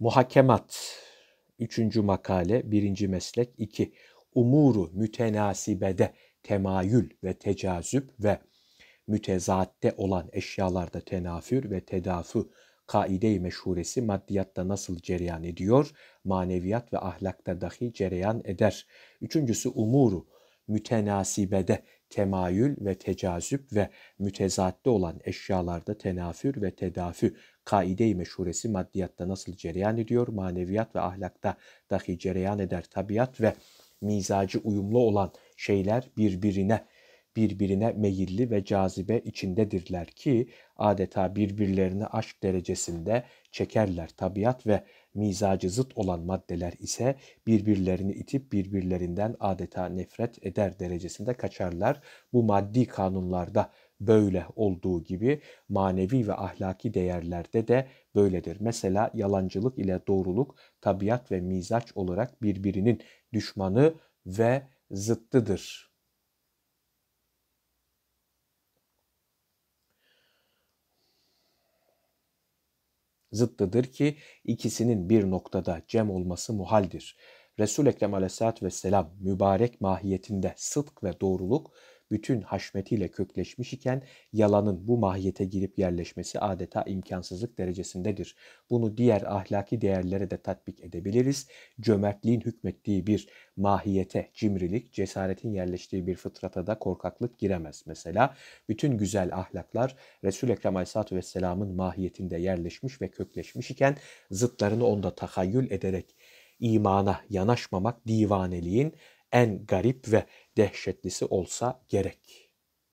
Muhakemat 3. makale 1. meslek 2. Umuru mütenasibede temayül ve tecazüp ve mütezatte olan eşyalarda tenafür ve tedafu kaide-i meşhuresi maddiyatta nasıl cereyan ediyor, maneviyat ve ahlakta dahi cereyan eder. Üçüncüsü umuru mütenasibede temayül ve tecazüp ve mütezatte olan eşyalarda tenafür ve tedafü kaide-i meşhuresi maddiyatta nasıl cereyan ediyor, maneviyat ve ahlakta dahi cereyan eder tabiat ve mizacı uyumlu olan şeyler birbirine birbirine meyilli ve cazibe içindedirler ki adeta birbirlerini aşk derecesinde çekerler. Tabiat ve mizacı zıt olan maddeler ise birbirlerini itip birbirlerinden adeta nefret eder derecesinde kaçarlar. Bu maddi kanunlarda böyle olduğu gibi manevi ve ahlaki değerlerde de böyledir. Mesela yalancılık ile doğruluk tabiat ve mizaç olarak birbirinin düşmanı ve zıttıdır. zıttıdır ki ikisinin bir noktada cem olması muhaldir. Resul Ekrem Aleyhisselatü Vesselam mübarek mahiyetinde sıdk ve doğruluk bütün haşmetiyle kökleşmiş iken yalanın bu mahiyete girip yerleşmesi adeta imkansızlık derecesindedir. Bunu diğer ahlaki değerlere de tatbik edebiliriz. Cömertliğin hükmettiği bir mahiyete cimrilik, cesaretin yerleştiği bir fıtrata da korkaklık giremez mesela. Bütün güzel ahlaklar Resul-i Ekrem Aleyhisselatü Vesselam'ın mahiyetinde yerleşmiş ve kökleşmiş iken zıtlarını onda takayyül ederek imana yanaşmamak divaneliğin en garip ve dehşetlisi olsa gerek.''